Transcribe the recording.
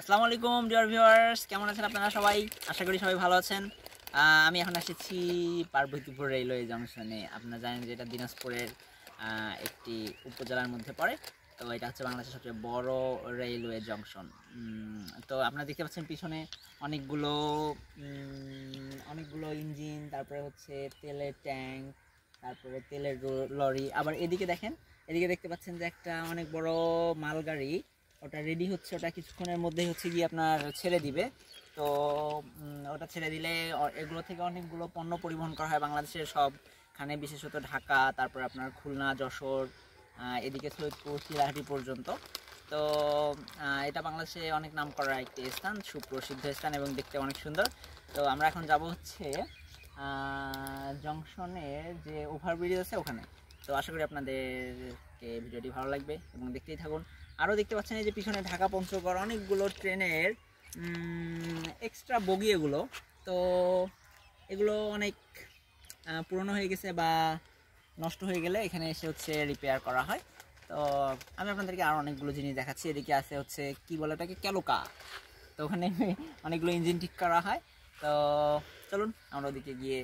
আসসালামু আলাইকুম dear viewers কেমন আছেন আপনারা সবাই আশা করি সবাই ভালো আছেন আমি এখন এসেছি পার্বতীপুর রেলওয়ে জংশনে আপনারা জানেন যে এটা দিনাজপুরের একটি উপজেলার মধ্যে পড়ে তো এটা হচ্ছে বাংলাদেশের সবচেয়ে বড় রেলওয়ে জংশন তো আপনারা দেখতে পাচ্ছেন পিছনে অনেকগুলো অনেকগুলো ইঞ্জিন তারপরে হচ্ছে তেলের ট্যাঙ্ক তারপরে তেলের লরি আবার এদিকে দেখেন এদিকে দেখতে পাচ্ছেন যে একটা অনেক বড় মালগাড়ি ওটা রেডি হচ্ছে ওটা কিছুক্ষণের মধ্যেই হচ্ছে গিয়ে আপনার ছেড়ে দিবে তো ওটা ছেড়ে দিলে এগুলো থেকে অনেকগুলো পণ্য পরিবহন করা হয় বাংলাদেশের সবখানে বিশেষত ঢাকা তারপর আপনার খুলনা যশোর এদিকে সৈয়দপুর শিলাহাটি পর্যন্ত তো এটা বাংলাদেশে অনেক নাম করার একটি স্থান সুপ্রসিদ্ধ স্থান এবং দেখতে অনেক সুন্দর তো আমরা এখন যাব হচ্ছে জংশনের যে ওভারব্রিজ আছে ওখানে তো আশা করি আপনাদেরকে ভিডিওটি ভালো লাগবে এবং দেখতেই থাকুন আরও দেখতে পাচ্ছেন এই যে পিছনে ঢাকা পঞ্চগড় অনেকগুলো ট্রেনের এক্সট্রা বগি এগুলো তো এগুলো অনেক পুরনো হয়ে গেছে বা নষ্ট হয়ে গেলে এখানে এসে হচ্ছে রিপেয়ার করা হয় তো আমি আপনাদেরকে আরও অনেকগুলো জিনিস দেখাচ্ছি এদিকে আছে হচ্ছে কি বলে ওটাকে ক্যালোকা তো ওখানে অনেকগুলো ইঞ্জিন ঠিক করা হয় তো চলুন আমরা ওদিকে গিয়ে